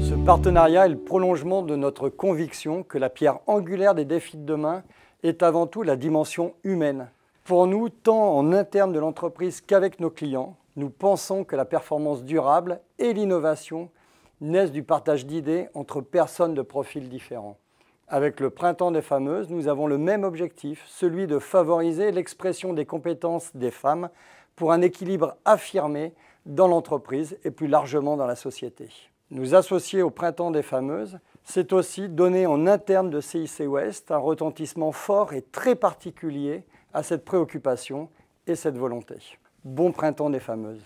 Ce partenariat est le prolongement de notre conviction que la pierre angulaire des défis de demain est avant tout la dimension humaine. Pour nous, tant en interne de l'entreprise qu'avec nos clients, nous pensons que la performance durable et l'innovation naissent du partage d'idées entre personnes de profils différents. Avec le Printemps des Fameuses, nous avons le même objectif, celui de favoriser l'expression des compétences des femmes pour un équilibre affirmé dans l'entreprise et plus largement dans la société. Nous associer au printemps des fameuses, c'est aussi donner en interne de CIC Ouest un retentissement fort et très particulier à cette préoccupation et cette volonté. Bon printemps des fameuses.